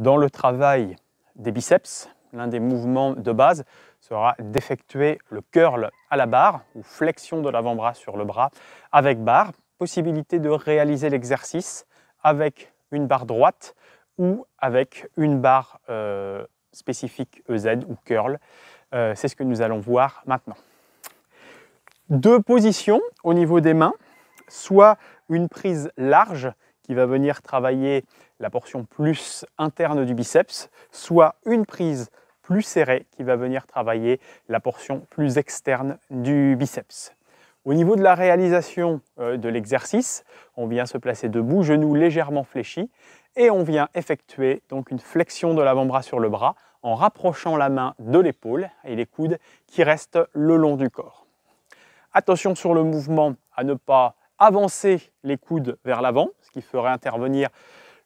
dans le travail des biceps, l'un des mouvements de base sera d'effectuer le curl à la barre ou flexion de l'avant-bras sur le bras avec barre. Possibilité de réaliser l'exercice avec une barre droite ou avec une barre euh, spécifique EZ ou curl. Euh, c'est ce que nous allons voir maintenant. Deux positions au niveau des mains, soit une prise large qui va venir travailler la portion plus interne du biceps, soit une prise plus serrée qui va venir travailler la portion plus externe du biceps. Au niveau de la réalisation euh, de l'exercice, on vient se placer debout, genoux légèrement fléchis, et on vient effectuer donc une flexion de l'avant-bras sur le bras en rapprochant la main de l'épaule et les coudes qui restent le long du corps. Attention sur le mouvement à ne pas avancer les coudes vers l'avant, ce qui ferait intervenir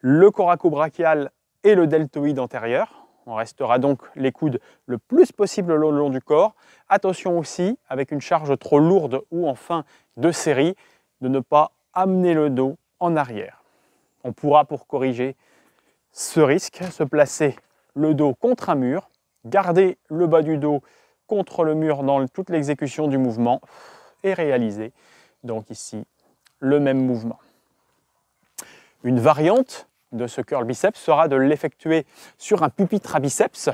le coraco-brachial et le deltoïde antérieur. On restera donc les coudes le plus possible le long du corps. Attention aussi, avec une charge trop lourde ou en fin de série, de ne pas amener le dos en arrière. On pourra, pour corriger ce risque, se placer le dos contre un mur, garder le bas du dos contre le mur dans toute l'exécution du mouvement et réaliser donc ici le même mouvement. Une variante de ce curl biceps sera de l'effectuer sur un pupitre à biceps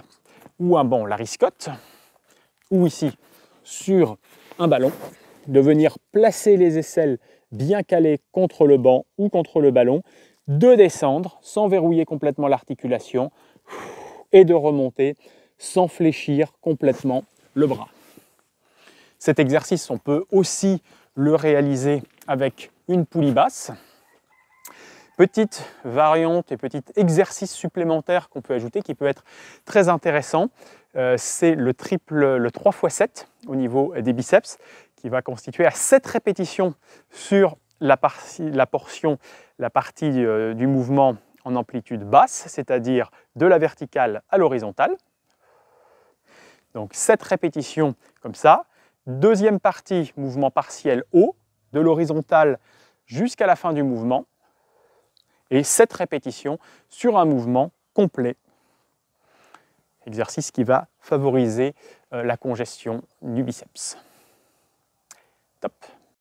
ou un banc lariscote, ou ici sur un ballon, de venir placer les aisselles bien calées contre le banc ou contre le ballon, de descendre sans verrouiller complètement l'articulation et de remonter sans fléchir complètement le bras. Cet exercice, on peut aussi le réaliser avec une poulie basse. Petite variante et petit exercice supplémentaire qu'on peut ajouter qui peut être très intéressant, euh, c'est le le 3x7 au niveau des biceps qui va constituer à 7 répétitions sur la, partie, portion, la partie euh, du mouvement en amplitude basse, c'est-à-dire de la verticale à l'horizontale. Donc 7 répétitions comme ça. Deuxième partie, mouvement partiel haut, de l'horizontale jusqu'à la fin du mouvement, et cette répétitions sur un mouvement complet. Exercice qui va favoriser euh, la congestion du biceps. Top